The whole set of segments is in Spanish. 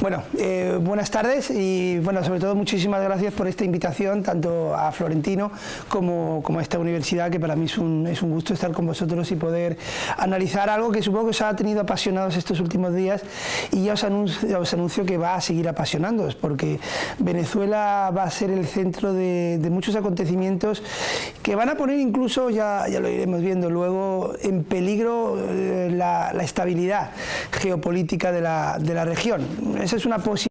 Bueno, eh, buenas tardes y bueno, sobre todo muchísimas gracias por esta invitación tanto a Florentino como, a esta universidad que para mí es un, es un, gusto estar con vosotros y poder analizar algo que supongo que os ha tenido apasionados estos últimos días y ya os anuncio, os anuncio que va a seguir apasionándoos porque Venezuela va a ser el centro de, muchos acontecimientos que van a poner incluso, ya, ya lo iremos viendo luego, en peligro eh, la, estabilidad geopolítica de la, de la región. Esa es una posibilidad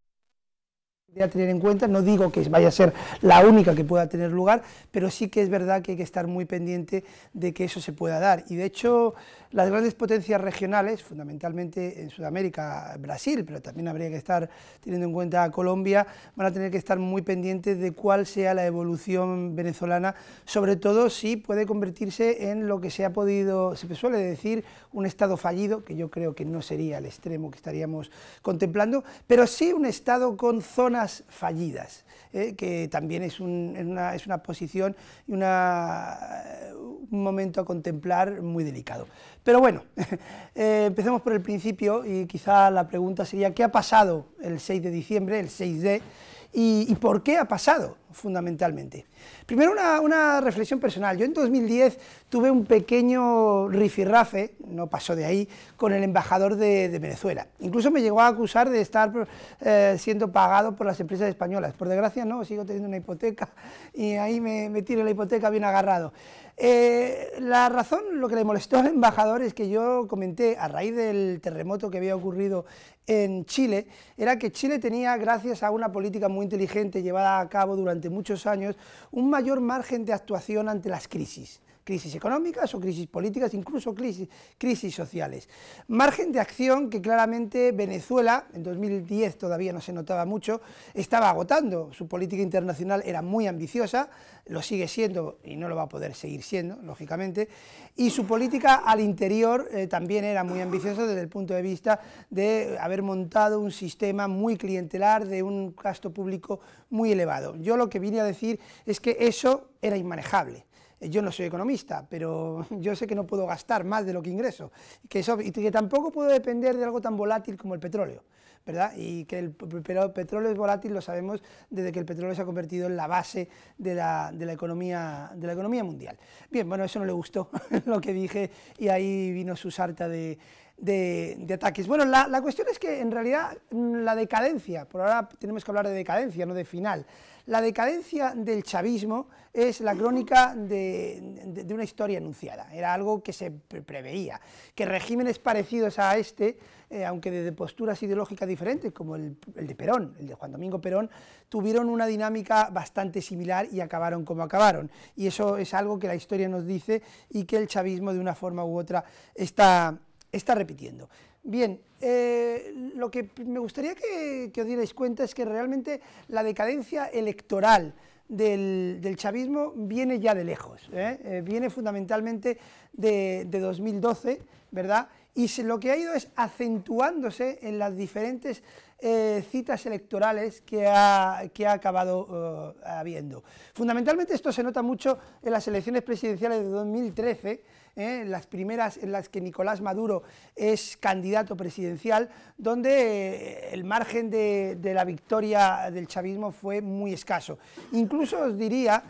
tener en cuenta, no digo que vaya a ser la única que pueda tener lugar, pero sí que es verdad que hay que estar muy pendiente de que eso se pueda dar. Y de hecho, las grandes potencias regionales, fundamentalmente en Sudamérica, Brasil, pero también habría que estar teniendo en cuenta Colombia, van a tener que estar muy pendientes de cuál sea la evolución venezolana, sobre todo si puede convertirse en lo que se ha podido, se suele decir, un estado fallido, que yo creo que no sería el extremo que estaríamos contemplando, pero sí un estado con zonas fallidas, eh, que también es, una, es, posición y una, eh, un momento a contemplar muy delicado. Pero bueno, eh, empecemos por el principio y quizá la pregunta sería, ¿qué ha pasado el 6 de diciembre, el 6D? y, por qué ha pasado, fundamentalmente. Primero una, reflexión personal. Yo en 2010 tuve un pequeño rifirrafe, no pasó de ahí, con el embajador de, Venezuela. Incluso me llegó a acusar de estar eh, siendo pagado por las empresas españolas. Por desgracia no, sigo teniendo una hipoteca y ahí me, me tiro la hipoteca bien agarrado. Eh, la razón, lo que le molestó al embajador es que yo comenté a raíz del terremoto que había ocurrido en Chile, era que Chile tenía, gracias a una política muy inteligente llevada a cabo durante muchos años, un mayor margen de actuación ante las crisis crisis económicas o crisis políticas, incluso crisis, sociales. Margen de acción que claramente Venezuela, en 2010 todavía no se notaba mucho, estaba agotando. Su política internacional era muy ambiciosa, lo sigue siendo y no lo va a poder seguir siendo, lógicamente, y su política al interior eh, también era muy ambiciosa desde el punto de vista de haber montado un sistema muy clientelar, de un gasto público muy elevado. Yo lo que vine a decir es que eso era inmanejable yo no soy economista, pero yo sé que no puedo gastar más de lo que ingreso, que y que tampoco puedo depender de algo tan volátil como el petróleo. ¿verdad? Y que el petróleo es volátil, lo sabemos, desde que el petróleo se ha convertido en la base de la, economía, de la economía mundial. Bien, bueno, eso no le gustó lo que dije y ahí vino su sarta de, de, ataques. Bueno, la, cuestión es que en realidad mm, la decadencia, por ahora tenemos que hablar de decadencia, no de final, la decadencia del chavismo es la crónica de, una historia anunciada, era algo que se preveía, que regímenes parecidos a este, eh, aunque desde posturas ideológicas diferentes, como el, el de Perón, el de Juan Domingo Perón, tuvieron una dinámica bastante similar y acabaron como acabaron, y eso es algo que la historia nos dice y que el chavismo de una forma u otra está está repitiendo. Bien, eh, lo que me gustaría que, os dierais cuenta es que realmente la decadencia electoral del, chavismo viene ya de lejos, ¿eh? Eh, viene fundamentalmente de, 2012, ¿verdad? Y lo que ha ido es acentuándose en las diferentes citas electorales que ha, que ha acabado habiendo. Fundamentalmente esto se nota mucho en las elecciones presidenciales de 2013, ¿eh? las primeras en las que Nicolás Maduro es candidato presidencial, donde eh, el margen de, de la victoria del chavismo fue muy escaso. Incluso os diría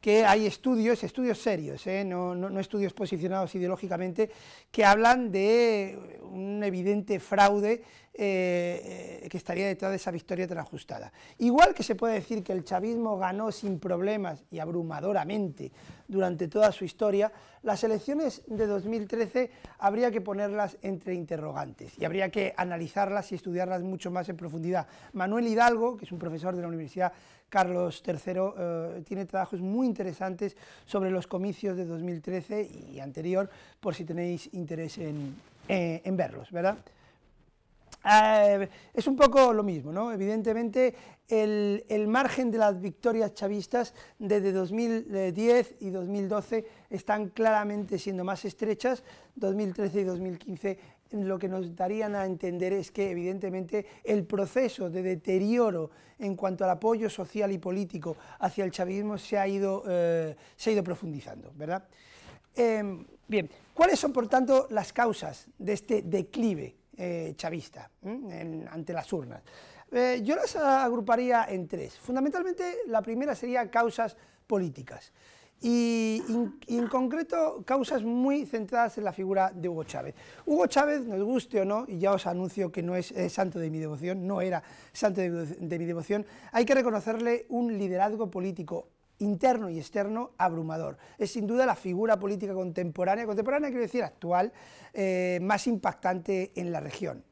que hay estudios, estudios serios, ¿eh? no, estudios posicionados ideológicamente, que hablan de un evidente fraude eh, eh, que estaría detrás de esa victoria tan ajustada. Igual que se puede decir que el chavismo ganó sin problemas y abrumadoramente durante toda su historia, las elecciones de 2013 habría que ponerlas entre interrogantes y habría que analizarlas y estudiarlas mucho más en profundidad. Manuel Hidalgo, que es un profesor de la Universidad Carlos III eh, tiene trabajos muy interesantes sobre los comicios de 2013 y anterior, por si tenéis interés en, eh, verlos, ¿verdad? Eh, es un poco lo mismo, ¿no? Evidentemente, el, margen de las victorias chavistas desde 2010 y 2012 están claramente siendo más estrechas, 2013 y 2015 lo que nos darían a entender es que, evidentemente, el proceso de deterioro en cuanto al apoyo social y político hacia el chavismo se ha ido, eh, se ha ido profundizando, ¿verdad? Em, ¿cuáles son, por tanto, las causas de este declive eh, chavista ante las urnas? Eh, yo las agruparía en tres. Fundamentalmente, la primera sería causas políticas y, en concreto causas muy centradas en la figura de Hugo Chávez. Hugo Chávez, nos guste o no, y ya os anuncio que no es, santo de mi devoción, no era santo de mi devoción, hay que reconocerle un liderazgo político interno y externo abrumador. Es sin duda la figura política contemporánea, contemporánea quiero decir actual, eh, más impactante en la región.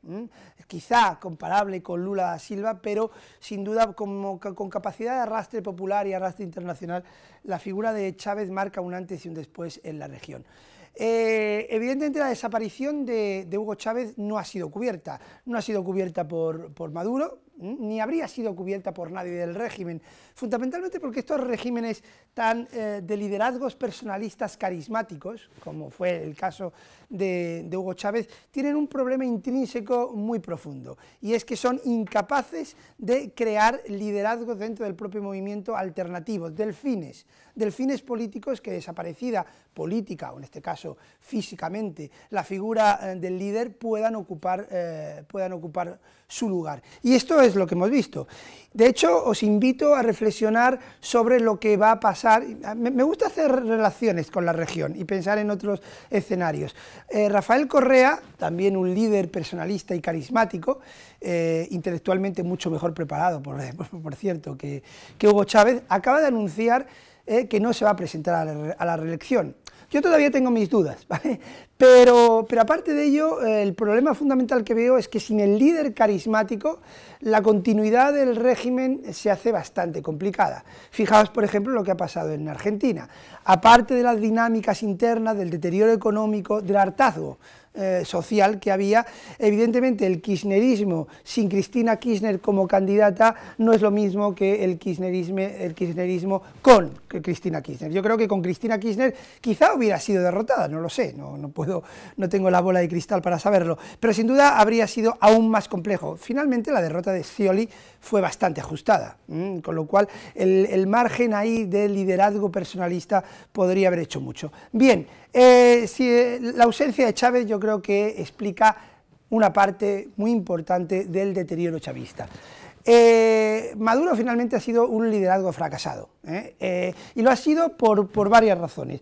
Quizá comparable con Lula da Silva, pero sin duda como, con capacidad de arrastre popular y arrastre internacional, la figura de Chávez marca un antes y un después en la región. Eh, evidentemente la desaparición de, Hugo Chávez no ha sido cubierta, no ha sido cubierta por Maduro, ni habría sido cubierta por nadie del régimen, fundamentalmente porque estos regímenes tan eh, de liderazgos personalistas carismáticos, como fue el caso de, de Hugo Chávez, tienen un problema intrínseco muy profundo, y es que son incapaces de crear liderazgos dentro del propio movimiento alternativo, delfines, delfines políticos que desaparecida política, o en este caso físicamente, la figura eh, del líder puedan ocupar, eh, puedan ocupar su lugar. Y esto es lo que hemos visto. De hecho, os invito a reflexionar sobre lo que va a pasar. Me, gusta hacer relaciones con la región y pensar en otros escenarios. Eh, Rafael Correa, también un líder personalista y carismático, intelectualmente mucho mejor preparado, por, por, cierto, que, que Hugo Chávez, acaba de anunciar eh, que no se va a presentar a la, reelección. Yo todavía tengo mis dudas, Pero, pero aparte de ello, el problema fundamental que veo es que sin el líder carismático, la continuidad del régimen se hace bastante complicada. Fijaos, por ejemplo, lo que ha pasado en Argentina. Aparte de las dinámicas internas, del deterioro económico, del hartazgo, eh, social que había. Evidentemente el kirchnerismo sin Cristina Kirchner como candidata no es lo mismo que el kirchnerismo, el kirchnerismo con Cristina Kirchner. Yo creo que con Cristina Kirchner quizá hubiera sido derrotada, no lo sé, no, no no tengo la bola de cristal para saberlo, pero sin duda habría sido aún más complejo. Finalmente la derrota de Scioli fue bastante ajustada, con lo cual el, margen ahí de liderazgo personalista podría haber hecho mucho. Bien, eh, si, eh, la ausencia de Chávez yo creo que explica una parte muy importante del deterioro chavista. Eh, Maduro finalmente ha sido un liderazgo fracasado, y lo ha sido por, varias razones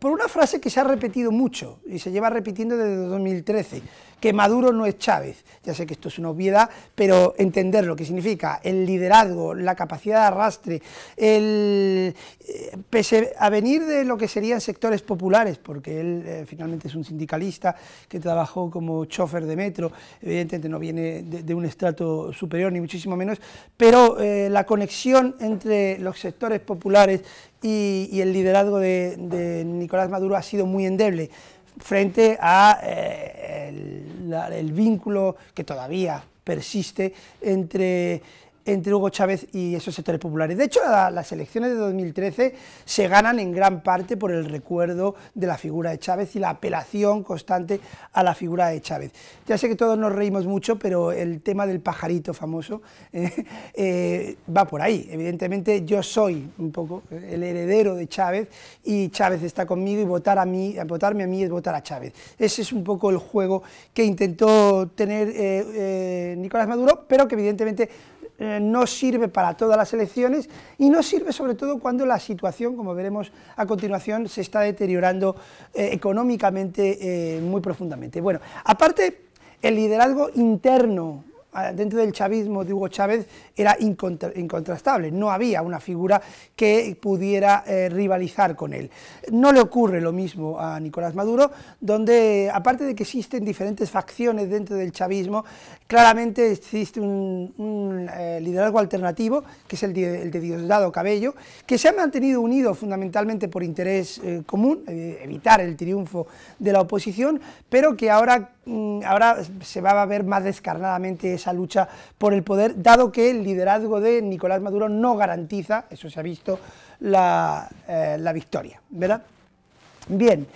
por una frase que se ha repetido mucho y se lleva repitiendo desde 2013, que Maduro no es Chávez. Ya sé que esto es una obviedad, pero entender lo que significa el liderazgo, la capacidad de arrastre, el eh, pese a venir de lo que serían sectores populares, porque él eh, finalmente es un sindicalista que trabajó como chofer de metro, evidentemente no viene de, un estrato superior ni muchísimo menos, pero eh, la conexión entre los sectores populares y, el liderazgo de, Nicolás Maduro ha sido muy endeble frente a eh, el vínculo que todavía persiste entre entre Hugo Chávez y esos sectores populares. De hecho, las elecciones de 2013 se ganan en gran parte por el recuerdo de la figura de Chávez y la apelación constante a la figura de Chávez. Ya sé que todos nos reímos mucho, pero el tema del pajarito famoso eh, eh, va por ahí. Evidentemente, yo soy un poco el heredero de Chávez y Chávez está conmigo y votar a mí, votarme a mí es votar a Chávez. Ese es un poco el juego que intentó tener eh, Nicolás Maduro, pero que evidentemente eh, no sirve para todas las elecciones y no sirve sobre todo cuando la situación, como veremos a continuación, se está deteriorando eh, económicamente eh, muy profundamente. Bueno, aparte el liderazgo interno dentro del chavismo de Hugo Chávez era incontrastable, no había una figura que pudiera eh, rivalizar con él. No le ocurre lo mismo a Nicolás Maduro, donde aparte de que existen diferentes facciones dentro del chavismo, claramente existe un, eh, liderazgo alternativo, que es el de, el de, Diosdado Cabello, que se ha mantenido unido fundamentalmente por interés eh, común, evitar el triunfo de la oposición, pero que ahora Mm, ahora se va a ver más descarnadamente esa lucha por el poder, dado que el liderazgo de Nicolás Maduro no garantiza, eso se ha visto, la, eh, victoria, ¿verdad? Bien.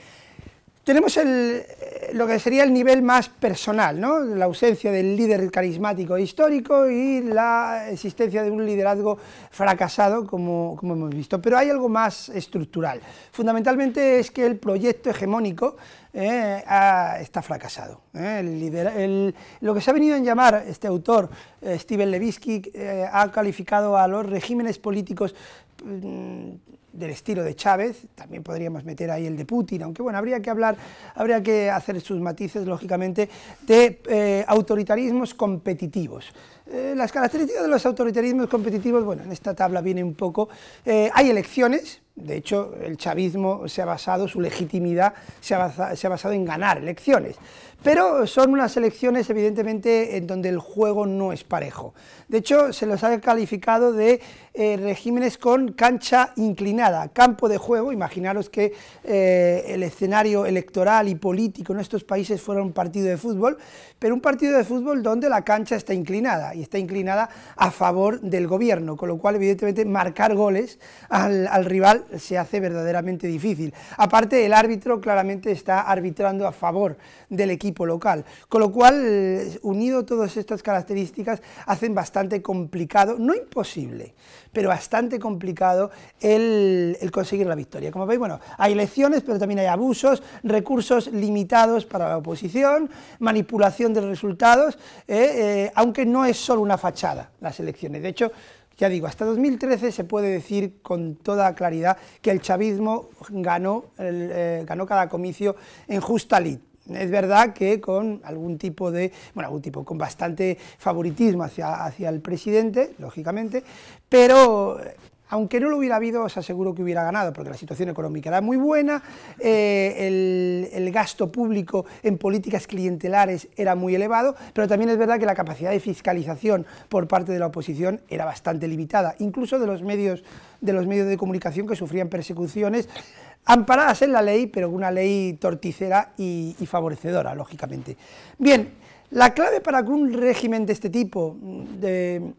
Tenemos eh, lo que sería el nivel más personal, ¿no? la ausencia del líder carismático e histórico y la existencia de un liderazgo fracasado, como, como hemos visto. Pero hay algo más estructural. Fundamentalmente es que el proyecto hegemónico eh, está fracasado. ¿eh? lo que se ha venido a llamar este autor, Steven Levitsky, ha calificado a los regímenes políticos mm, del estilo de Chávez, también podríamos meter ahí el de Putin, aunque bueno, habría que hablar, habría que hacer sus matices, lógicamente, de eh, autoritarismos competitivos. Eh, las características de los autoritarismos competitivos, bueno, en esta tabla viene un poco, eh, hay elecciones, de hecho, el chavismo se ha basado, su legitimidad se ha, se ha, basado en ganar elecciones, pero son unas elecciones evidentemente en donde el juego no es parejo. De hecho, se los ha calificado de eh, regímenes con cancha inclinada, campo de juego. Imaginaros que eh, el escenario electoral y político en estos países fuera un partido de fútbol, pero un partido de fútbol donde la cancha está inclinada y está inclinada a favor del gobierno, con lo cual evidentemente marcar goles al rival se hace verdaderamente difícil. Aparte el árbitro claramente está arbitrando a favor del equipo local. Con lo cual, eh, unido todas estas características, hacen bastante complicado, no imposible, pero bastante complicado el, conseguir la victoria. Como veis, bueno, hay elecciones, pero también hay abusos, recursos limitados para la oposición, manipulación de resultados, eh, eh, aunque no es solo una fachada las elecciones. De hecho, ya digo, hasta 2013 se puede decir con toda claridad que el chavismo ganó, ganó cada comicio en justa lid, es verdad que con algún tipo de, bueno, algún tipo, con bastante favoritismo hacia, hacia el presidente, lógicamente, pero eh, aunque no lo hubiera habido, os aseguro que hubiera ganado, porque la situación económica era muy buena, eh, el, el, gasto público en políticas clientelares era muy elevado, pero también es verdad que la capacidad de fiscalización por parte de la oposición era bastante limitada, incluso de los medios de, los medios de comunicación que sufrían persecuciones amparadas en la ley, pero una ley torticera y, y, favorecedora, lógicamente. Bien, la clave para que un régimen de este tipo, mm, de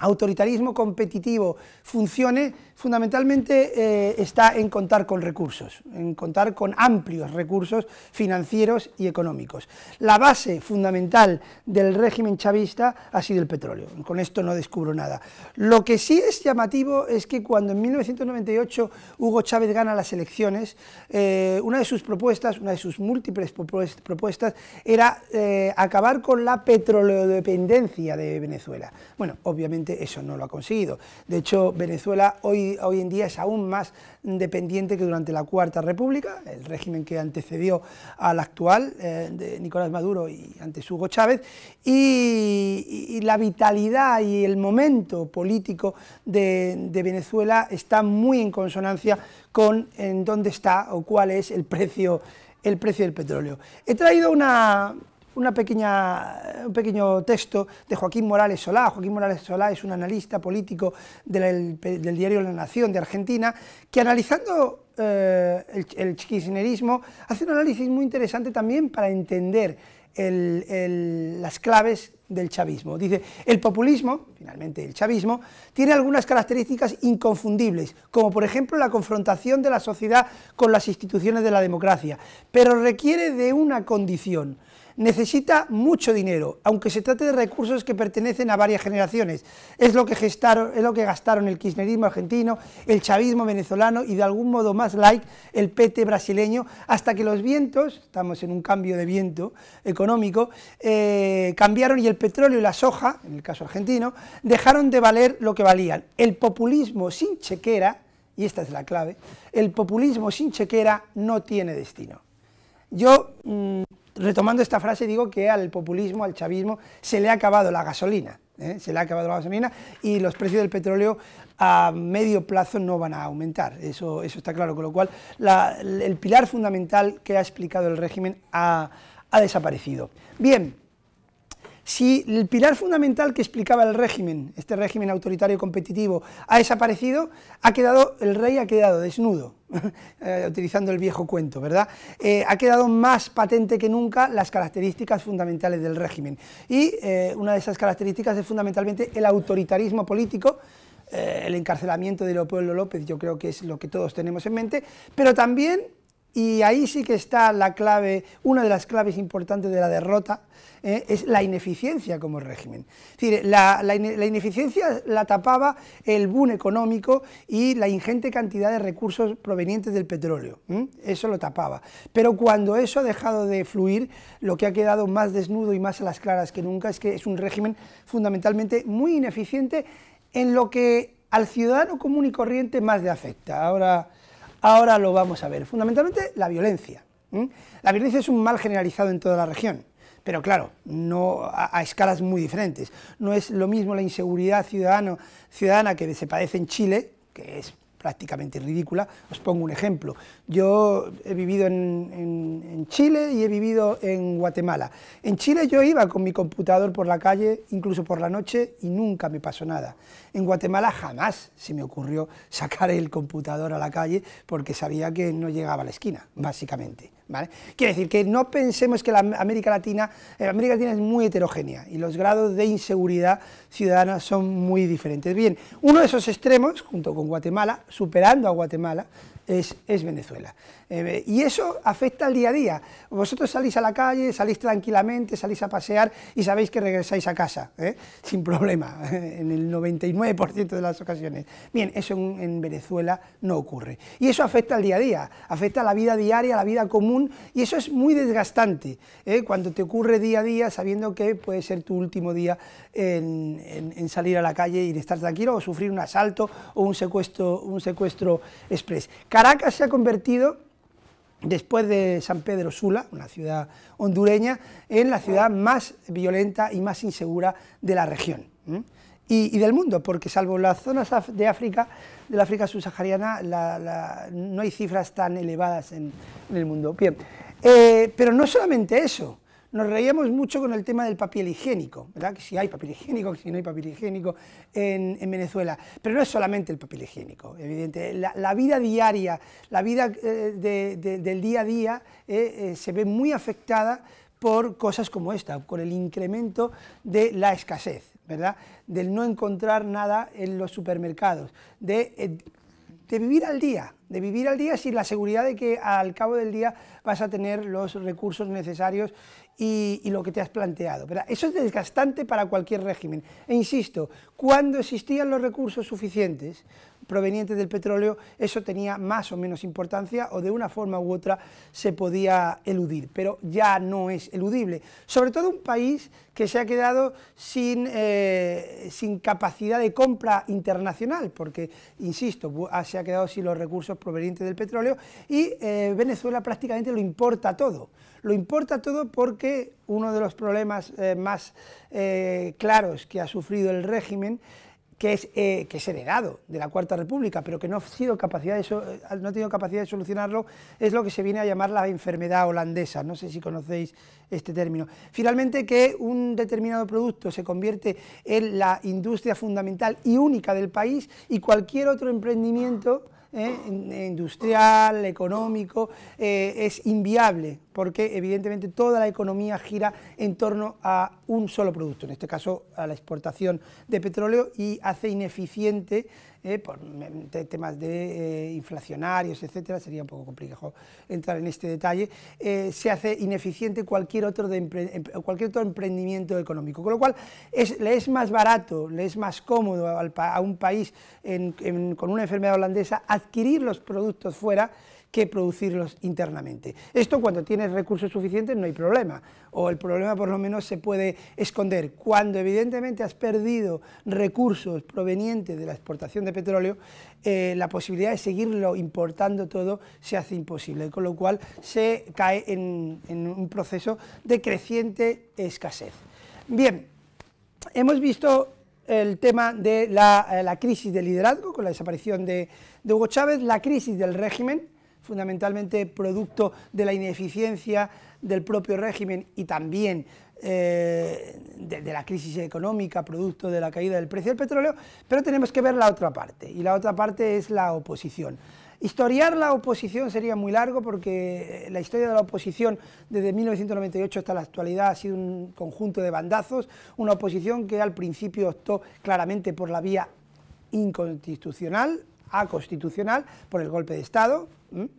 autoritarismo competitivo funcione, fundamentalmente eh, está en contar con recursos, en contar con amplios recursos financieros y económicos. La base fundamental del régimen chavista ha sido el petróleo, con esto no descubro nada. Lo que sí es llamativo es que cuando en 1998 Hugo Chávez gana las elecciones, eh, una de sus propuestas, una de sus múltiples propuestas, era eh, acabar con la petroleodependencia de Venezuela. Bueno, obviamente eso no lo ha conseguido. De hecho, Venezuela hoy, hoy en día es aún más dependiente que durante la Cuarta República, el régimen que antecedió al actual eh, de Nicolás Maduro y antes Hugo Chávez, y, la vitalidad y el momento político de, de Venezuela está muy en consonancia con en dónde está o cuál es el precio el precio del petróleo. He traído una un pequeño texto de Joaquín Morales Solá. Joaquín Morales Solá es un analista político del, diario La Nación de Argentina, que analizando eh, el, el hace un análisis muy interesante también para entender las claves del chavismo. Dice, el populismo, finalmente el chavismo, tiene algunas características inconfundibles, como por ejemplo la confrontación de la sociedad con las instituciones de la democracia, pero requiere de una condición, necesita mucho dinero, aunque se trate de recursos que pertenecen a varias generaciones. Es lo que, gestaron, es lo que gastaron el kirchnerismo argentino, el chavismo venezolano y de algún modo más like el PT brasileño, hasta que los vientos, estamos en un cambio de viento económico, eh, cambiaron y el petróleo y la soja, en el caso argentino, dejaron de valer lo que valían. El populismo sin chequera, y esta es la clave, el populismo sin chequera no tiene destino. Yo mm, retomando esta frase, digo que al populismo, al chavismo, se le ha acabado la gasolina. ¿eh? Se le ha acabado la gasolina y los precios del petróleo a medio plazo no van a aumentar, eso, eso está claro, con lo cual el pilar fundamental que ha explicado el régimen ha, ha desaparecido. Bien, si el pilar fundamental que explicaba el régimen, este régimen autoritario competitivo, ha desaparecido, ha quedado, el rey ha quedado desnudo, eh, utilizando el viejo cuento, ¿verdad? Eh, ha quedado más patente que nunca las características fundamentales del régimen. Y eh, una de esas características es fundamentalmente el autoritarismo político, el encarcelamiento de Leopoldo López, yo creo que es lo que todos tenemos en mente, pero también y ahí sí que está la clave, una de las claves importantes de la derrota, eh, es la ineficiencia como régimen. decir, la, ineficiencia la tapaba el boom económico y la ingente cantidad de recursos provenientes del petróleo, eso lo tapaba. Pero cuando eso ha dejado de fluir, lo que ha quedado más desnudo y más a las claras que nunca es que es un régimen fundamentalmente muy ineficiente en lo que al ciudadano común y corriente más le afecta. Ahora Ahora lo vamos a ver. Fundamentalmente la violencia. La violencia es un mal generalizado en toda la región, pero claro, no a, escalas muy diferentes. No es lo mismo la inseguridad ciudadano, ciudadana que se padece en Chile, que es prácticamente ridícula. Os pongo un ejemplo. Yo he vivido en, Chile y he vivido en Guatemala. En Chile yo iba con mi computador por la calle, incluso por la noche, y nunca me pasó nada. En Guatemala jamás se me ocurrió sacar el computador a la calle porque sabía que no llegaba a la esquina, básicamente. Quiere decir que no pensemos que la América Latina, eh, América es muy heterogénea y los grados de inseguridad ciudadana son muy diferentes. Bien, uno de esos extremos, junto con Guatemala, superando a Guatemala, es Venezuela. Eh, y eso afecta al día a día. Vosotros salís a la calle, salís tranquilamente, salís a pasear y sabéis que regresáis a casa, ¿eh? sin problema, en el 99% de las ocasiones. Bien, eso en, Venezuela no ocurre. Y eso afecta al día a día, afecta a la vida diaria, a la vida común, y eso es muy desgastante ¿eh? cuando te ocurre día a día sabiendo que puede ser tu último día en, salir a la calle y estar tranquilo o sufrir un asalto o un secuestro, un secuestro express. Caracas se ha convertido después de San Pedro Sula, una ciudad hondureña, en la ciudad más violenta y más insegura de la región. Y, del mundo, porque salvo las zonas de África, de la África subsahariana, no hay cifras tan elevadas en, el mundo. Eh, pero no solamente eso, nos reíamos mucho con el tema del papel higiénico, ¿verdad? Que si hay papel higiénico, que si no hay papel higiénico en, Venezuela. Pero no es solamente el papel higiénico, evidente. La, vida diaria, la vida eh, del día a día eh, eh, se ve muy afectada por cosas como esta, por el incremento de la escasez, ¿verdad? Del no encontrar nada en los supermercados, de de vivir al día, de vivir al día sin la seguridad de que al cabo del día vas a tener los recursos necesarios y, lo que te has planteado. Eso es desgastante para cualquier régimen. E insisto, cuando existían los recursos suficientes provenientes del petróleo, eso tenía más o menos importancia o de una forma u otra se podía eludir, pero ya no es eludible. Sobre todo un país que se ha quedado sin, eh, capacidad de compra internacional, porque, insisto, ah, se ha quedado sin los recursos provenientes del petróleo y eh, Venezuela prácticamente lo importa todo. Lo importa todo porque uno de los problemas eh, más eh, claros que ha sufrido el régimen que es, eh, que es heredado de la Cuarta República, pero que no ha, sido capacidad no ha tenido capacidad de solucionarlo, es lo que se viene a llamar la enfermedad holandesa, no sé si conocéis este término. Finalmente, que un determinado producto se convierte en la industria fundamental y única del país y cualquier otro emprendimiento industrial, económico, es inviable porque evidentemente toda la economía gira en torno a un solo producto, en este caso a la exportación de petróleo y hace ineficiente eh, por temas de eh, inflacionarios, etcétera, sería un poco complicado entrar en este detalle, eh, se hace ineficiente em, cualquier otro, emprendimiento económico, con lo cual le es más barato, le es más cómodo a un país con una enfermedad holandesa adquirir los productos fuera, que producirlos internamente. Esto cuando tienes recursos suficientes no hay problema, o el problema por lo menos se puede esconder. Cuando evidentemente has perdido recursos provenientes de la exportación de petróleo, eh, la posibilidad de seguirlo importando todo se hace imposible, con lo cual se cae en, un proceso de creciente escasez. Bien, hemos visto el tema de la, eh, crisis de liderazgo, con la desaparición de Hugo Chávez, la crisis del régimen, fundamentalmente producto de la ineficiencia del propio régimen y también eh, de, de, la crisis económica, producto de la caída del precio del petróleo, pero tenemos que ver la otra parte, y la otra parte es la oposición. Historiar la oposición sería muy largo porque eh, la historia de la oposición desde 1998 hasta la actualidad ha sido un conjunto de bandazos, una oposición que al principio optó claramente por la vía inconstitucional, a constitucional por el golpe de Estado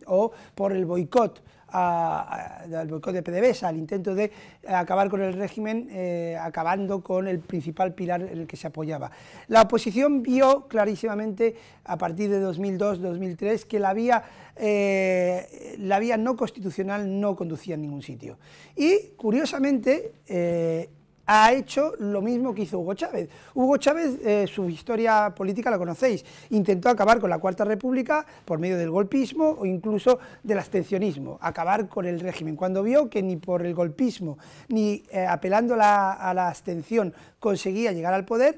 o por el boicot al boicot de PDVSA, al intento de acabar con el régimen, eh, acabando con el principal pilar en el que se apoyaba. La oposición vio clarísimamente a partir de 2002-2003 que la vía, eh, la vía no constitucional no conducía a ningún sitio. Y curiosamente, eh, ha hecho lo mismo que hizo Hugo Chávez. Hugo Chávez, eh, su historia política la conocéis, intentó acabar con la Cuarta República por medio del golpismo o incluso del abstencionismo, acabar con el régimen. Cuando vio que ni por el golpismo ni eh, apelando a la abstención conseguía llegar al poder,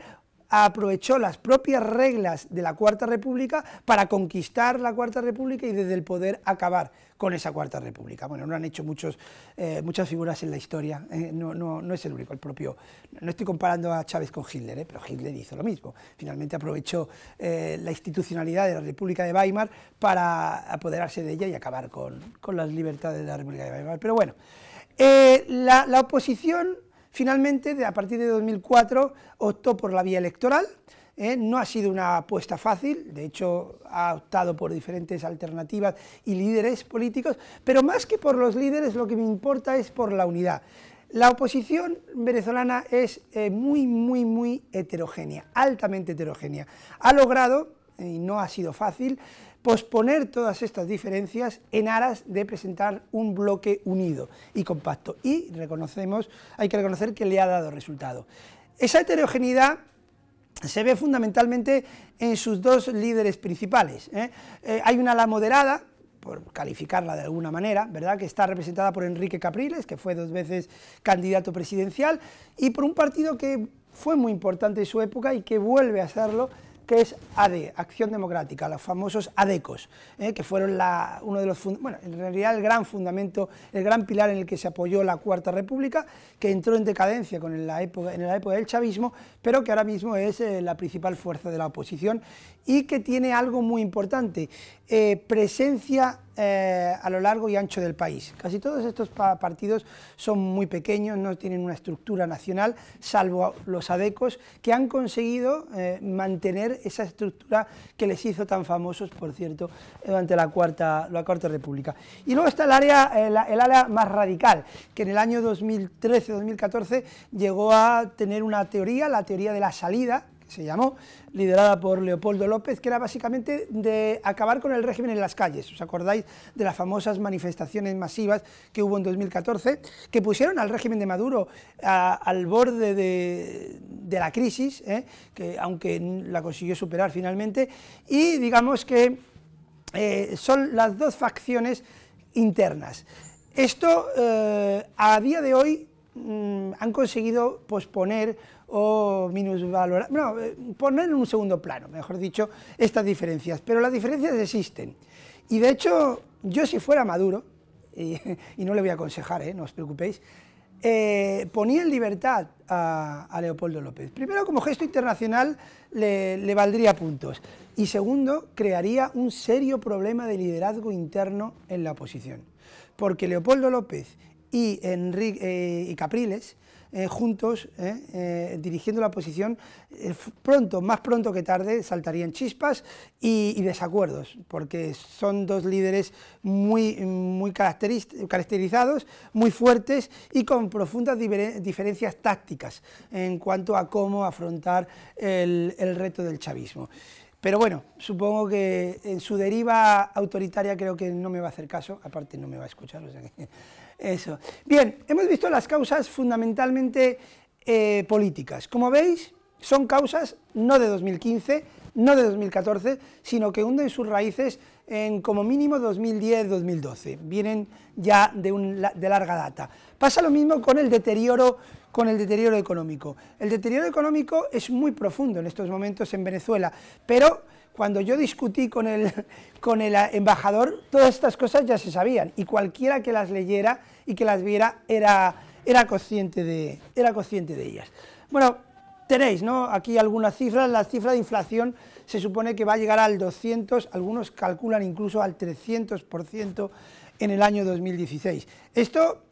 aprovechó las propias reglas de la Cuarta República para conquistar la Cuarta República y desde el poder acabar con esa Cuarta República. Bueno, no han hecho muchos, eh, muchas figuras en la historia, eh, no, es el único, el propio... No estoy comparando a Chávez con Hitler, eh, pero Hitler hizo lo mismo. Finalmente aprovechó la institucionalidad de la República de Weimar para apoderarse de ella y acabar con, las libertades de la República de Weimar. Pero bueno, la, la oposición Finalmente, a partir de 2004, optó por la vía electoral. ¿eh? no ha sido una apuesta fácil, de hecho ha optado por diferentes alternativas y líderes políticos, pero más que por los líderes lo que me importa es por la unidad. La oposición venezolana es eh, muy, muy, muy heterogénea, altamente heterogénea. Ha logrado, y no ha sido fácil, posponer todas estas diferencias en aras de presentar un bloque unido y compacto. Y reconocemos, hay que reconocer que le ha dado resultado. Esa heterogeneidad se ve fundamentalmente en sus dos líderes principales. ¿eh? Eh, hay una la moderada, por calificarla de alguna manera, ¿verdad?, que está representada por Enrique Capriles, que fue dos veces candidato presidencial, y por un partido que fue muy importante en su época y que vuelve a serlo, que es Ade Acción Democrática, los famosos ADECOS, eh, que fueron uno de los, bueno, en realidad el gran fundamento, el gran pilar en el que se apoyó la Cuarta República, que entró en decadencia con en la época, en la época del chavismo, pero que ahora mismo es eh, la principal fuerza de la oposición y que tiene algo muy importante, eh, presencia eh, a lo largo y ancho del país. Casi todos estos partidos son muy pequeños, no tienen una estructura nacional, salvo los adecos, que han conseguido eh, mantener esa estructura que les hizo tan famosos, por cierto, durante la Cuarta, la cuarta República. Y luego está el área, el área más radical, que en el año 2013-2014 llegó a tener una teoría, la teoría de la salida, se llamó, liderada por Leopoldo López, que era básicamente de acabar con el régimen en las calles. ¿Os acordáis de las famosas manifestaciones masivas que hubo en 2014, que pusieron al régimen de Maduro al borde de, la crisis, eh? que aunque la consiguió superar finalmente, y digamos que eh, son las dos facciones internas. Esto eh, a día de hoy mm, han conseguido posponer o minusvalorar, no, eh, poner en un segundo plano, mejor dicho, estas diferencias. Pero las diferencias existen. Y de hecho, yo si fuera Maduro, y, no le voy a aconsejar, ¿eh? no os preocupéis, eh, ponía en libertad a, Leopoldo López. Primero, como gesto internacional le, valdría puntos. Y segundo, crearía un serio problema de liderazgo interno en la oposición. Porque Leopoldo López y, Enrique, eh, y Capriles, eh, juntos, eh, dirigiendo la oposición, pronto, más pronto que tarde, saltarían chispas y, desacuerdos, porque son dos líderes muy, muy caracterizados, muy fuertes y con profundas diferencias tácticas en cuanto a cómo afrontar el, reto del chavismo. Pero bueno, supongo que en su deriva autoritaria creo que no me va a hacer caso, aparte no me va a escuchar, eso. Bien, hemos visto las causas fundamentalmente eh, políticas. Como veis, son causas no de 2015, no de 2014, sino que hunden sus raíces en como mínimo 2010-2012. Vienen ya de, de larga data. Pasa lo mismo con el deterioro con el deterioro económico. El deterioro económico es muy profundo en estos momentos en Venezuela, pero cuando yo discutí con el, embajador, todas estas cosas ya se sabían y cualquiera que las leyera y que las viera era, consciente, de, era consciente de ellas. Bueno, tenéis aquí algunas cifras, la cifra de inflación se supone que va a llegar al 200, algunos calculan incluso al 300% en el año 2016. Esto,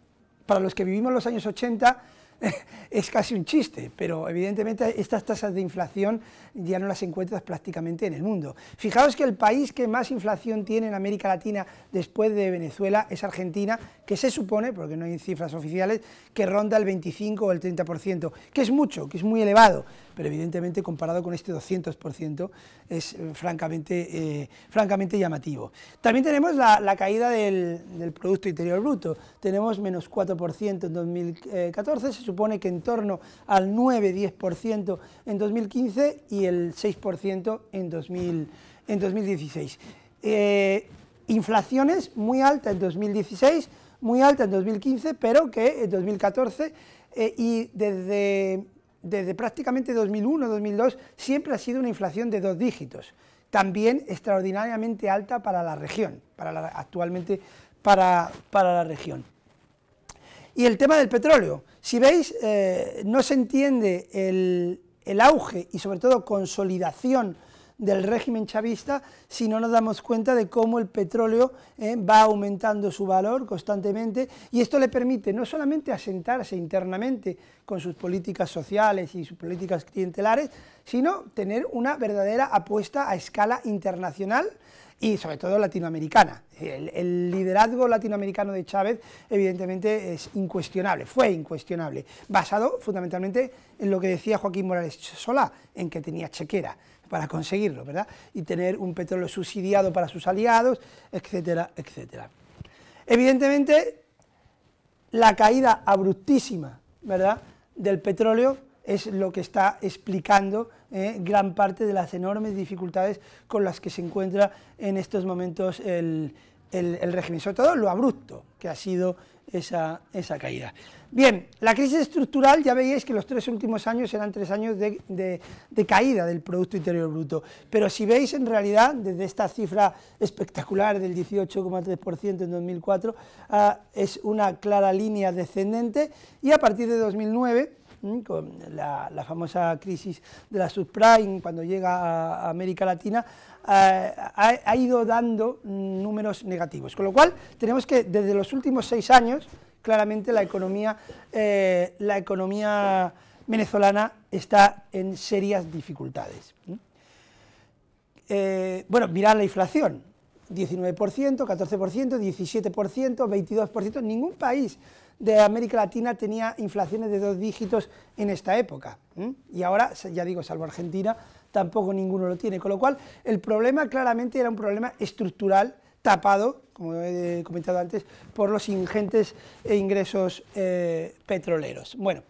para los que vivimos los años 80, es casi un chiste, pero evidentemente estas tasas de inflación ya no las encuentras prácticamente en el mundo. Fijaos que el país que más inflación tiene en América Latina después de Venezuela es Argentina, que se supone, porque no hay cifras oficiales, que ronda el 25 o el 30%, que es mucho, que es muy elevado pero evidentemente comparado con este 200% es eh, francamente, eh, francamente llamativo. También tenemos la, caída del, del, Producto Interior Bruto, tenemos menos 4% en 2014, se supone que en torno al 9-10% en 2015 y el 6% en, 2016. Eh, inflaciones muy alta en 2016, muy alta en 2015, pero que en 2014 y desde desde prácticamente 2001-2002 siempre ha sido una inflación de dos dígitos, también extraordinariamente alta para la región, para actualmente para, la región. Y el tema del petróleo, si veis, eh, no se entiende el, el auge y sobre todo consolidación del régimen chavista si no nos damos cuenta de cómo el petróleo eh, va aumentando su valor constantemente y esto le permite no solamente asentarse internamente con sus políticas sociales y sus políticas clientelares, sino tener una verdadera apuesta a escala internacional y sobre todo latinoamericana. el, liderazgo latinoamericano de Chávez evidentemente es incuestionable, fue incuestionable, basado fundamentalmente en lo que decía Joaquín Morales Solá, en que tenía chequera para conseguirlo, ¿verdad? Y tener un petróleo subsidiado para sus aliados, etcétera, etcétera. Evidentemente, la caída abruptísima, ¿verdad?, del petróleo es lo que está explicando eh, gran parte de las enormes dificultades con las que se encuentra en estos momentos el, el, el régimen, sobre todo lo abrupto que ha sido esa, caída. Bien, la crisis estructural, ya veis que los tres últimos años eran tres años de, caída del Producto Interior Bruto, pero si veis en realidad, desde esta cifra espectacular del 18,3% en 2004, ah, es una clara línea descendente y a partir de 2009 mm, con la, la, famosa crisis de la subprime cuando llega a, América Latina, eh, ha, ido dando números negativos. Con lo cual, tenemos que desde los últimos seis años, claramente la economía, eh, venezolana está en serias dificultades. Mm. Eh, bueno, mirad la inflación, 19%, 14%, 17%, 22%, ningún país de América Latina tenía inflaciones de dos dígitos en esta época. Mm. Y ahora, ya digo, salvo Argentina, tampoco ninguno lo tiene. Con lo cual, el problema claramente era un problema estructural tapado, como he eh, comentado antes, por los ingentes e ingresos eh, petroleros. Bueno,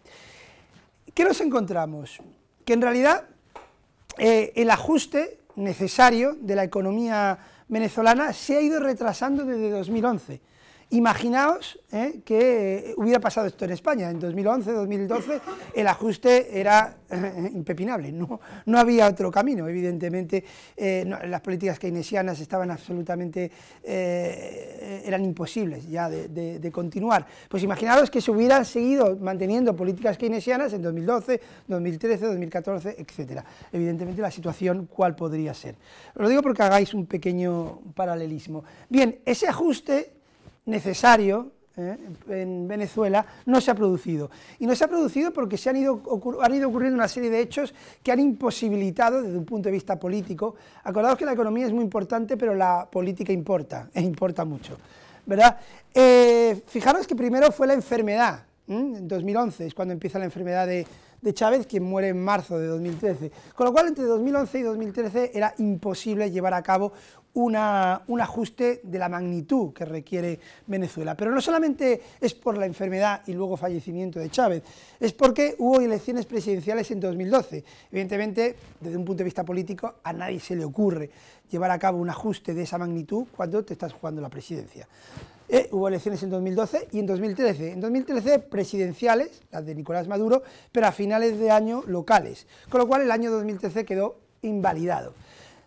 ¿qué nos encontramos? Que en realidad eh, el ajuste necesario de la economía venezolana se ha ido retrasando desde 2011. Imaginaos eh, que eh, hubiera pasado esto en España, en 2011, 2012, el ajuste era eh, impepinable, no, no había otro camino, evidentemente las políticas keynesianas estaban absolutamente, eran imposibles ya de, continuar. Pues imaginaos que se hubieran seguido manteniendo políticas keynesianas en 2012, 2013, 2014, etc. Evidentemente la situación, ¿cuál podría ser? lo digo porque hagáis un pequeño paralelismo. Bien, ese ajuste necesario ¿eh? en Venezuela no se ha producido. Y no se ha producido porque se han ido, ido ocurriendo una serie de hechos que han imposibilitado desde un punto de vista político. acordados que la economía es muy importante, pero la política importa, e importa mucho. ¿verdad? Eh, fijaros que primero fue la enfermedad, en 2011 es cuando empieza la enfermedad de, de Chávez, quien muere en marzo de 2013. Con lo cual, entre 2011 y 2013 era imposible llevar a cabo un ajuste de la magnitud que requiere Venezuela. Pero no solamente es por la enfermedad y luego fallecimiento de Chávez, es porque hubo elecciones presidenciales en 2012. Evidentemente, desde un punto de vista político, a nadie se le ocurre llevar a cabo un ajuste de esa magnitud cuando te estás jugando la presidencia. Eh, hubo elecciones en 2012 y en 2013. En 2013 presidenciales, las de Nicolás Maduro, pero a finales de año locales, con lo cual el año 2013 quedó invalidado.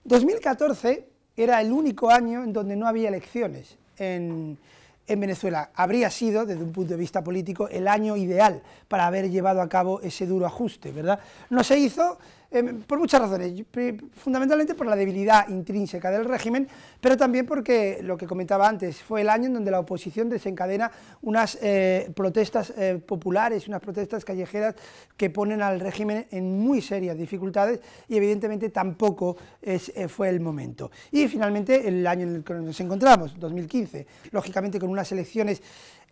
2014 era el único año en donde no había elecciones en, en Venezuela. Habría sido, desde un punto de vista político, el año ideal para haber llevado a cabo ese duro ajuste, ¿verdad? No se hizo, Em, por muchas razones, fundamentalmente por la debilidad intrínseca del régimen, pero también porque lo que comentaba antes, fue el año en donde la oposición desencadena unas eh, protestas eh, populares, unas protestas callejeras que ponen al régimen en muy serias dificultades y evidentemente tampoco eh, fue el momento. Y finalmente el año en el que nos encontramos, 2015, lógicamente con unas elecciones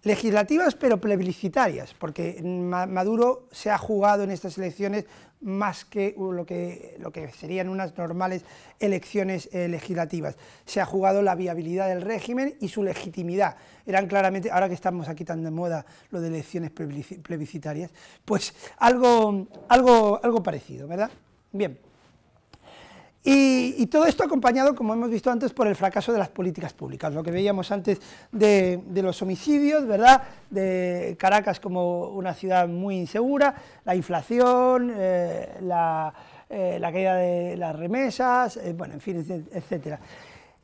legislativas pero plebiscitarias, porque Maduro se ha jugado en estas elecciones más que lo que, lo que serían unas normales elecciones eh, legislativas. Se ha jugado la viabilidad del régimen y su legitimidad. Eran claramente, ahora que estamos aquí tan de moda lo de elecciones plebiscitarias, pues algo, algo, algo parecido, ¿verdad? Bien. Y, todo esto acompañado, como hemos visto antes, por el fracaso de las políticas públicas, lo que veíamos antes de, los homicidios, ¿verdad? De Caracas como una ciudad muy insegura, la inflación, eh, eh, la, caída de las remesas, eh, bueno, en fin, etcétera.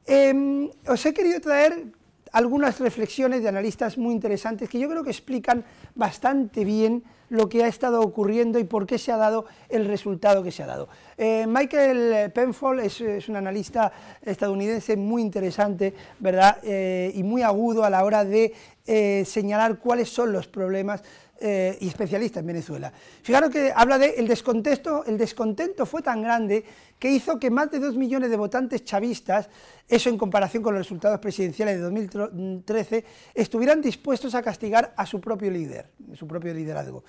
Em, os he querido traer algunas reflexiones de analistas muy interesantes que yo creo que explican bastante bien lo que ha estado ocurriendo y por qué se ha dado el resultado que se ha dado. Eh, Michael Penfold es, un analista estadounidense muy interesante, ¿verdad? Eh, y muy agudo a la hora de eh, señalar cuáles son los problemas eh, y especialista en Venezuela. Fijaros que habla de el descontento, el descontento fue tan grande que hizo que más de dos millones de votantes chavistas, eso en comparación con los resultados presidenciales de 2013, estuvieran dispuestos a castigar a su propio líder, su propio liderazgo.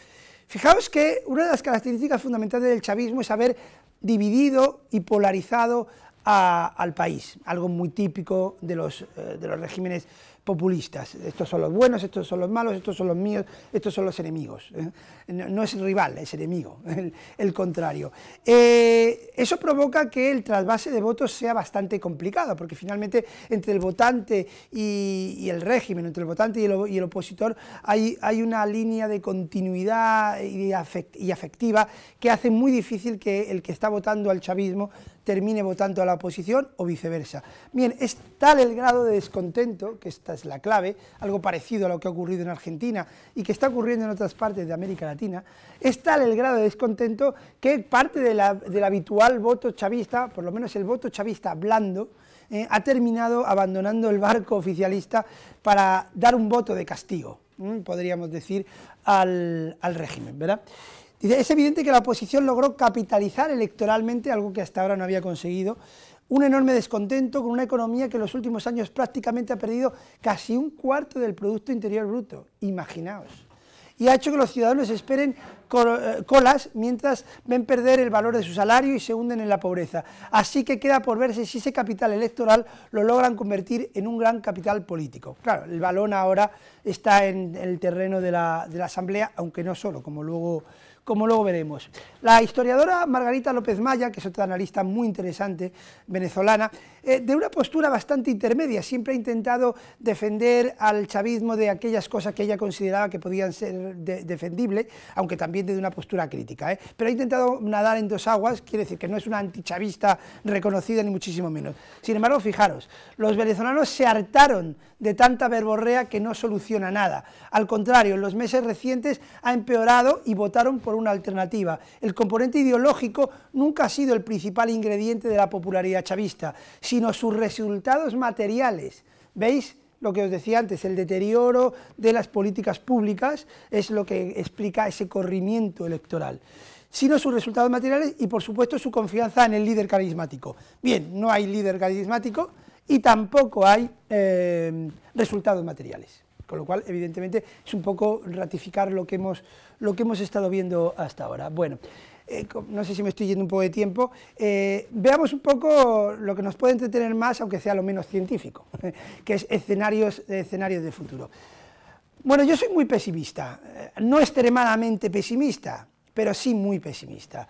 Fijaos que una de las características fundamentales del chavismo es haber dividido y polarizado al país, algo muy típico de los, eh, de los regímenes populistas. Estos son los buenos, estos son los malos, estos son los míos, estos son los enemigos. ¿eh? No, es el rival, es enemigo, el, contrario. Eh, eso provoca que el trasvase de votos sea bastante complicado, porque finalmente entre el votante y, el régimen, entre el votante y el, opositor, hay, hay, una línea de continuidad y, y afectiva que hace muy difícil que el que está votando al chavismo termine votando a la oposición o viceversa. Bien, es tal el grado de descontento que está la clave, algo parecido a lo que ha ocurrido en Argentina y que está ocurriendo en otras partes de América Latina, es tal el grado de descontento que parte del habitual voto chavista, por lo menos el voto chavista blando, eh, ha terminado abandonando el barco oficialista para dar un voto de castigo, podríamos decir, al, régimen, es evidente que la oposición logró capitalizar electoralmente algo que hasta ahora no había conseguido un enorme descontento con una economía que en los últimos años prácticamente ha perdido casi un cuarto del Producto Interior Bruto, imaginaos. Y ha hecho que los ciudadanos esperen eh, colas mientras ven perder el valor de su salario y se hunden en la pobreza. Así que queda por verse si ese capital electoral lo logran convertir en un gran capital político. Claro, el balón ahora está en el terreno de la, de la Asamblea, aunque no solo, como luego como luego veremos. La historiadora Margarita López Maya, que es otra analista muy interesante, venezolana, eh, de una postura bastante intermedia, siempre ha intentado defender al chavismo de aquellas cosas que ella consideraba que podían ser defendibles, aunque también desde una postura crítica. ¿eh? Pero ha intentado nadar en dos aguas, quiere decir que no es una antichavista reconocida ni muchísimo menos. Sin embargo, fijaros, los venezolanos se hartaron de tanta verborrea que no soluciona nada. Al contrario, en los meses recientes ha empeorado y votaron por una alternativa. El componente ideológico nunca ha sido el principal ingrediente de la popularidad chavista, sino sus resultados materiales. ¿Veis? lo que os decía antes, el deterioro de las políticas públicas es lo que explica ese corrimiento electoral, sino sus resultados materiales y por supuesto su confianza en el líder carismático. Bien, no hay líder carismático y tampoco hay eh, resultados materiales, con lo cual evidentemente es un poco ratificar lo que hemos lo que hemos estado viendo hasta ahora. Bueno, eh, no sé si me estoy yendo un poco de tiempo, eh, veamos un poco lo que nos puede entretener más, aunque sea lo menos científico, que es escenarios, de futuro. Bueno, yo soy muy pesimista, eh, no extremadamente pesimista, pero sí muy pesimista.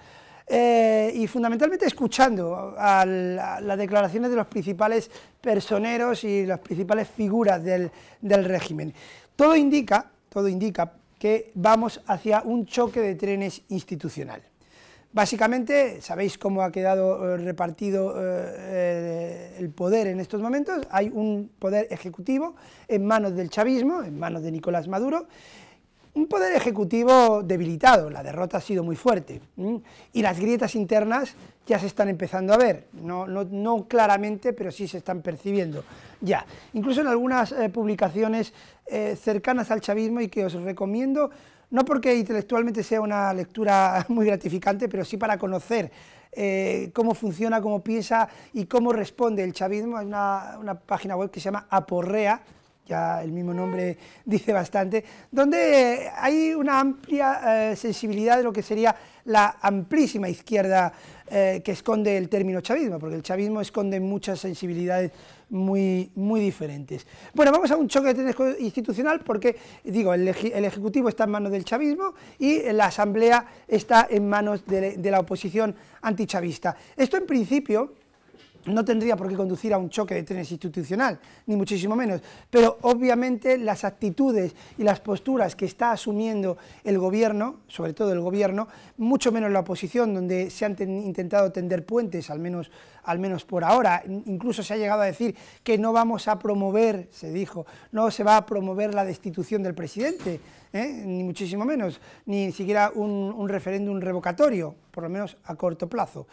y fundamentalmente escuchando las declaraciones de los principales personeros y las principales figuras del, del régimen. Todo indica, todo indica, que vamos hacia un choque de trenes institucional. Básicamente, sabéis cómo ha quedado eh, repartido eh, eh, el poder en estos momentos. Hay un poder ejecutivo en manos del chavismo, en manos de Nicolás Maduro, un poder ejecutivo debilitado, la derrota ha sido muy fuerte y las grietas internas ya se están empezando a ver, no, claramente, pero sí se están percibiendo ya. Incluso en algunas eh, publicaciones eh, cercanas al chavismo y que os recomiendo, no porque intelectualmente sea una lectura muy gratificante, pero sí para conocer eh, cómo funciona, cómo piensa y cómo responde el chavismo. Hay una, una página web que se llama Aporrea, ya el mismo nombre dice bastante, donde hay una amplia eh, sensibilidad de lo que sería la amplísima izquierda eh, que esconde el término chavismo, porque el chavismo esconde muchas sensibilidades muy, muy diferentes. Bueno, vamos a un choque institucional porque, digo, el, Ejecutivo está en manos del chavismo y la Asamblea está en manos de, de la oposición antichavista. Esto en principio no tendría por qué conducir a un choque de trenes institucional, ni muchísimo menos. Pero obviamente las actitudes y las posturas que está asumiendo el gobierno, sobre todo el gobierno, mucho menos la oposición, donde se han intentado tender puentes, al menos, al menos por ahora, incluso se ha llegado a decir que no vamos a promover, se dijo, no se va a promover la destitución del presidente, ¿eh? ni muchísimo menos, ni siquiera un, referéndum revocatorio, por lo menos a corto plazo.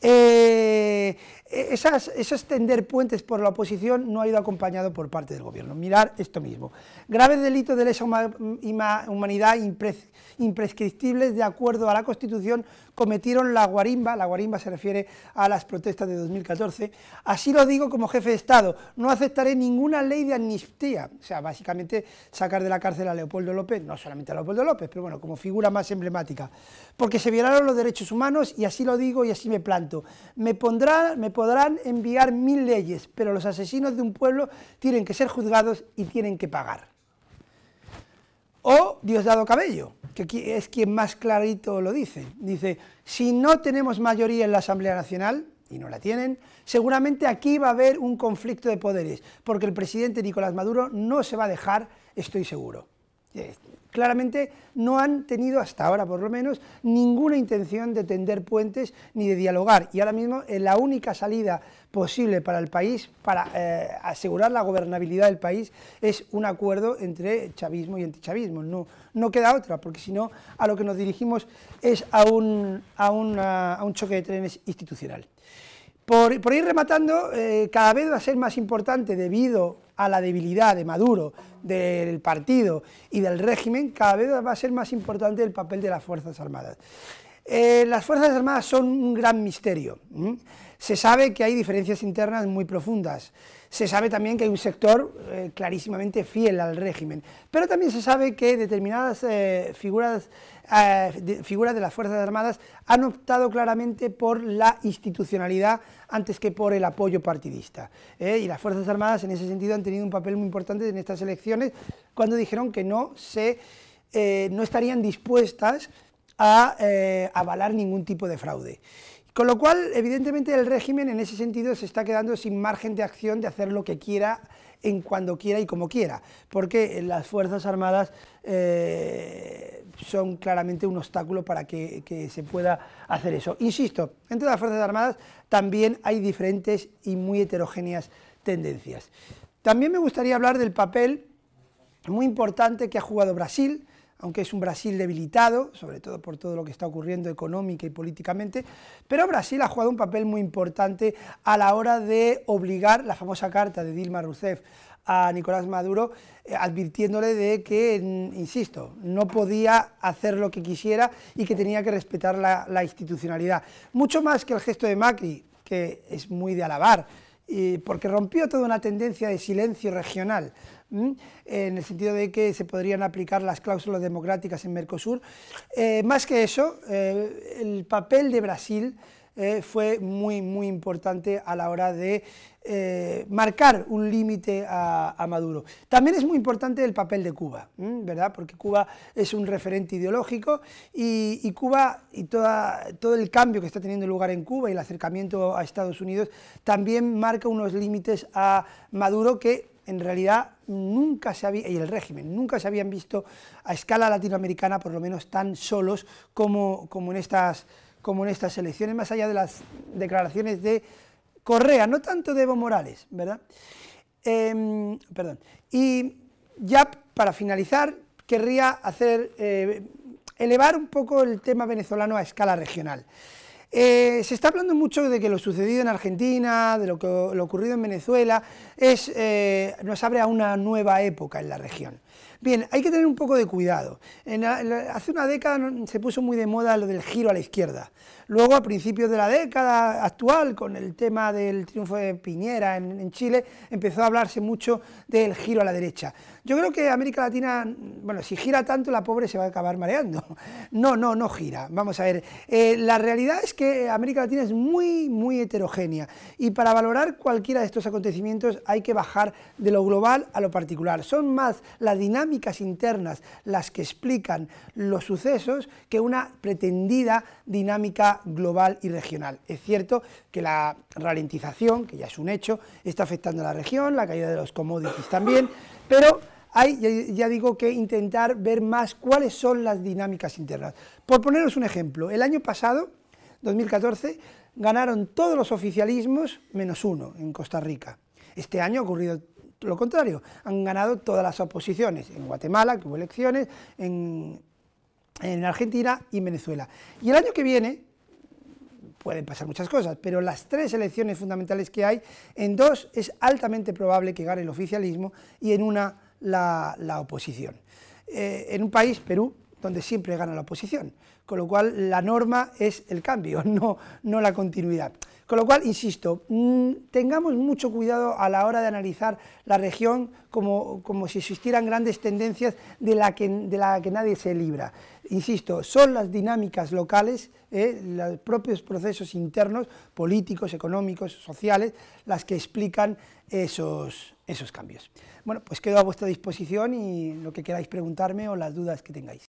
Eh, eh, esas, esos tender puentes por la oposición no ha ido acompañado por parte del gobierno. Mirar esto mismo. graves delitos de lesa humanidad imprescriptibles de acuerdo a la Constitución cometieron la guarimba, la guarimba se refiere a las protestas de 2014, así lo digo como jefe de Estado, no aceptaré ninguna ley de amnistía, o sea, básicamente sacar de la cárcel a Leopoldo López, no solamente a Leopoldo López, pero bueno, como figura más emblemática, porque se violaron los derechos humanos y así lo digo y así me planto. Me, me podrán enviar mil leyes, pero los asesinos de un pueblo tienen que ser juzgados y tienen que pagar. O Diosdado Cabello, que es quien más clarito lo dice. Dice, si no tenemos mayoría en la Asamblea Nacional, y no la tienen, seguramente aquí va a haber un conflicto de poderes, porque el presidente Nicolás Maduro no se va a dejar, estoy seguro. Eh, claramente no han tenido hasta ahora, por lo menos, ninguna intención de tender puentes ni de dialogar. Y ahora mismo la única salida posible para el país, para eh, asegurar la gobernabilidad del país, es un acuerdo entre chavismo y antichavismo. No, no queda otra, porque si no, a lo que nos dirigimos es a un, a, un choque de trenes institucional. Por, ir rematando, eh, cada vez va a ser más importante debido a la debilidad de Maduro, del partido y del régimen, cada vez va a ser más importante el papel de las Fuerzas Armadas. Eh, las Fuerzas Armadas son un gran misterio. Se sabe que hay diferencias internas muy profundas. Se sabe también que hay un sector eh, clarísimamente fiel al régimen, pero también se sabe que determinadas eh, figuras, eh, de, figuras de las Fuerzas Armadas han optado claramente por la institucionalidad antes que por el apoyo partidista. Y las Fuerzas Armadas en ese sentido han tenido un papel muy importante en estas elecciones cuando dijeron que no, se, no estarían dispuestas a avalar ningún tipo de fraude. Con lo cual, evidentemente, el régimen en ese sentido se está quedando sin margen de acción de hacer lo que quiera, en cuando quiera y como quiera, porque las Fuerzas Armadas eh, son claramente un obstáculo para que, se pueda hacer eso. Insisto, entre las Fuerzas Armadas también hay diferentes y muy heterogéneas tendencias. También me gustaría hablar del papel muy importante que ha jugado Brasil aunque es un Brasil debilitado, sobre todo por todo lo que está ocurriendo económica y políticamente, pero Brasil ha jugado un papel muy importante a la hora de obligar la famosa carta de Dilma Rousseff a Nicolás Maduro, eh, advirtiéndole de que, mm, insisto, no podía hacer lo que quisiera y que tenía que respetar la, la institucionalidad. Mucho más que el gesto de Macri, que es muy de alabar, porque rompió toda una tendencia de silencio regional en el sentido de que se podrían aplicar las cláusulas democráticas en Mercosur. Eh, más que eso, eh, el papel de Brasil eh, fue muy, muy importante a la hora de marcar un límite a, Maduro. También es muy importante el papel de Cuba, ¿verdad? Porque Cuba es un referente ideológico y, Cuba y toda, todo el cambio que está teniendo lugar en Cuba y el acercamiento a Estados Unidos también marca unos límites a Maduro que en realidad nunca se había, y el régimen, nunca se habían visto a escala latinoamericana, por lo menos tan solos como, como, en, estas, como en estas elecciones, más allá de las declaraciones de Correa, no tanto de Evo Morales, ¿verdad? Em, perdón. Y ya para finalizar, querría hacer, eh, elevar un poco el tema venezolano a escala regional. Eh, se está hablando mucho de que lo sucedido en Argentina, de lo, que, lo ocurrido en Venezuela, es, eh, nos abre a una nueva época en la región. Bien, hay que tener un poco de cuidado. hace una década se puso muy de moda lo del giro a la izquierda. Luego, a principios de la década actual, con el tema del triunfo de Piñera en Chile, empezó a hablarse mucho del giro a la derecha. Yo creo que América Latina, bueno, si gira tanto, la pobre se va a acabar mareando. No, no, no gira. Vamos a ver. Eh, la realidad es que América Latina es muy, muy heterogénea. Y para valorar cualquiera de estos acontecimientos hay que bajar de lo global a lo particular. Son más las dinámicas internas las que explican los sucesos que una pretendida dinámica global y regional. Es cierto que la ralentización, que ya es un hecho, está afectando a la región, la caída de los commodities también, pero hay, ya, digo que intentar ver más cuáles son las dinámicas internas. Por poneros un ejemplo, el año pasado, 2014, ganaron todos los oficialismos menos uno en Costa Rica. Este año ha ocurrido lo contrario, han ganado todas las oposiciones, en Guatemala, que hubo elecciones, en, en Argentina y en Venezuela. Y el año que viene pueden pasar muchas cosas, pero las tres elecciones fundamentales que hay, en dos es altamente probable que gane el oficialismo y en una la, oposición. Eh, en un país, Perú, donde siempre gana la oposición, con lo cual la norma es el cambio, no la continuidad. Con lo cual, insisto, mm, tengamos mucho cuidado a la hora de analizar la región como, si existieran grandes tendencias de la, que, de la que nadie se libra. Insisto, son las dinámicas locales, eh, los propios procesos internos, políticos, económicos, sociales, las que explican esos, esos cambios. Bueno, pues quedo a vuestra disposición y lo que queráis preguntarme o las dudas que tengáis.